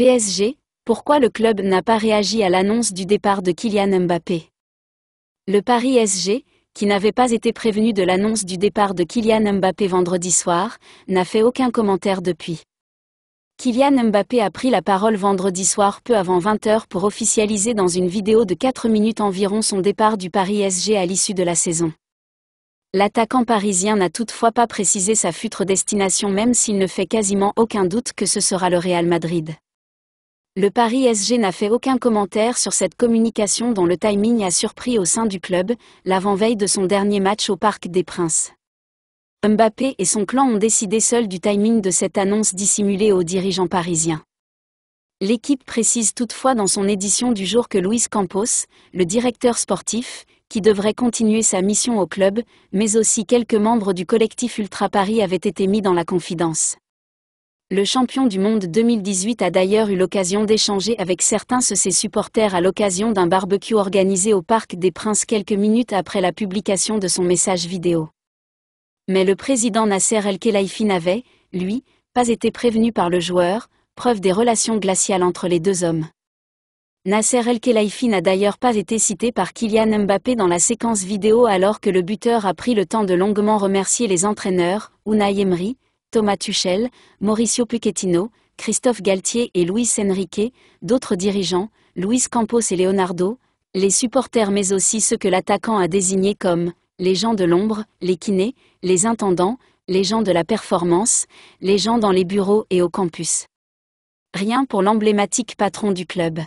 PSG, pourquoi le club n'a pas réagi à l'annonce du départ de Kylian Mbappé Le Paris SG, qui n'avait pas été prévenu de l'annonce du départ de Kylian Mbappé vendredi soir, n'a fait aucun commentaire depuis. Kylian Mbappé a pris la parole vendredi soir peu avant 20h pour officialiser dans une vidéo de 4 minutes environ son départ du Paris SG à l'issue de la saison. L'attaquant parisien n'a toutefois pas précisé sa future destination même s'il ne fait quasiment aucun doute que ce sera le Real Madrid le Paris SG n'a fait aucun commentaire sur cette communication dont le timing a surpris au sein du club, l'avant-veille de son dernier match au Parc des Princes. Mbappé et son clan ont décidé seuls du timing de cette annonce dissimulée aux dirigeants parisiens. L'équipe précise toutefois dans son édition du jour que Luis Campos, le directeur sportif, qui devrait continuer sa mission au club, mais aussi quelques membres du collectif Ultra Paris avaient été mis dans la confidence le champion du monde 2018 a d'ailleurs eu l'occasion d'échanger avec certains de ses supporters à l'occasion d'un barbecue organisé au Parc des Princes quelques minutes après la publication de son message vidéo. Mais le président Nasser El Khelaifi n'avait, lui, pas été prévenu par le joueur, preuve des relations glaciales entre les deux hommes. Nasser El Khelaifi n'a d'ailleurs pas été cité par Kylian Mbappé dans la séquence vidéo alors que le buteur a pris le temps de longuement remercier les entraîneurs, Unai Emery, Thomas Tuchel, Mauricio Puchettino, Christophe Galtier et Luis Enrique, d'autres dirigeants, Luis Campos et Leonardo, les supporters mais aussi ceux que l'attaquant a désignés comme les gens de l'ombre, les kinés, les intendants, les gens de la performance, les gens dans les bureaux et au campus. Rien pour l'emblématique patron du club.